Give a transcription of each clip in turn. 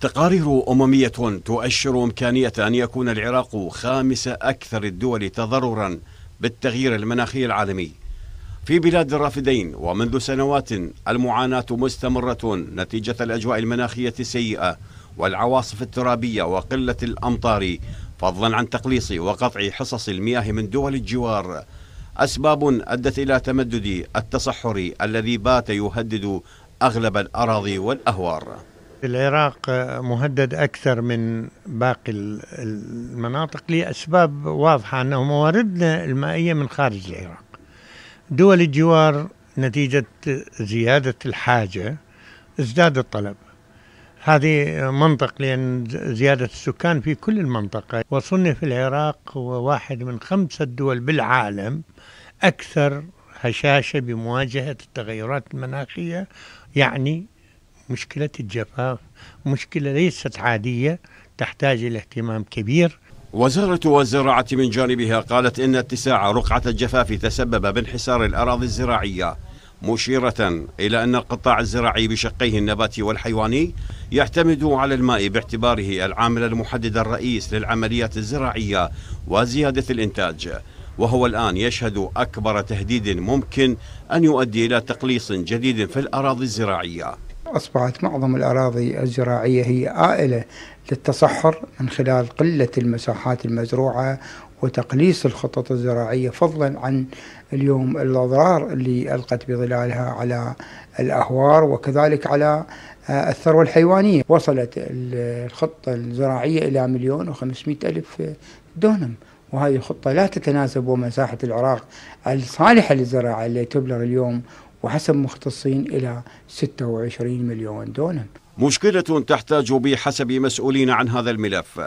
تقارير أممية تؤشر إمكانية أن يكون العراق خامس أكثر الدول تضررا بالتغيير المناخي العالمي في بلاد الرافدين ومنذ سنوات المعاناة مستمرة نتيجة الأجواء المناخية السيئة والعواصف الترابية وقلة الأمطار فضلا عن تقليص وقطع حصص المياه من دول الجوار أسباب أدت إلى تمدد التصحر الذي بات يهدد أغلب الأراضي والأهوار العراق مهدد أكثر من باقي المناطق لأسباب واضحة أنه مواردنا المائية من خارج العراق دول الجوار نتيجة زيادة الحاجة ازداد الطلب هذه منطق لأن زيادة السكان في كل المنطقة وصنف العراق هو واحد من خمسة دول بالعالم أكثر هشاشة بمواجهة التغيرات المناخية يعني مشكلة الجفاف مشكلة ليست عادية تحتاج إلى اهتمام كبير وزارة الزراعة من جانبها قالت إن اتساع رقعة الجفاف تسبب بانحسار الأراضي الزراعية مشيرة إلى أن القطاع الزراعي بشقيه النباتي والحيواني يعتمد على الماء باعتباره العامل المحدد الرئيس للعمليات الزراعية وزيادة الإنتاج وهو الآن يشهد أكبر تهديد ممكن أن يؤدي إلى تقليص جديد في الأراضي الزراعية أصبحت معظم الأراضي الزراعية هي آئلة للتصحر من خلال قلة المساحات المزروعة وتقليص الخطط الزراعية فضلا عن اليوم الأضرار اللي ألقت بظلالها على الأهوار وكذلك على آه، الثروة الحيوانية وصلت الخطة الزراعية إلى مليون وخمسمائة ألف دونم وهذه خطة لا تتناسب ومساحة العراق الصالحة للزراعة اللي تبلغ اليوم وحسب مختصين إلى 26 مليون دولار مشكلة تحتاج بحسب مسؤولين عن هذا الملف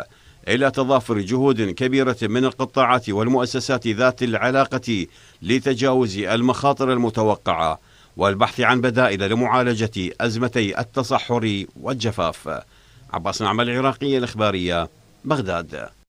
إلى تضافر جهود كبيرة من القطاعات والمؤسسات ذات العلاقة لتجاوز المخاطر المتوقعة والبحث عن بدائل لمعالجة أزمتي التصحر والجفاف عباس نعمة العراقية الإخبارية بغداد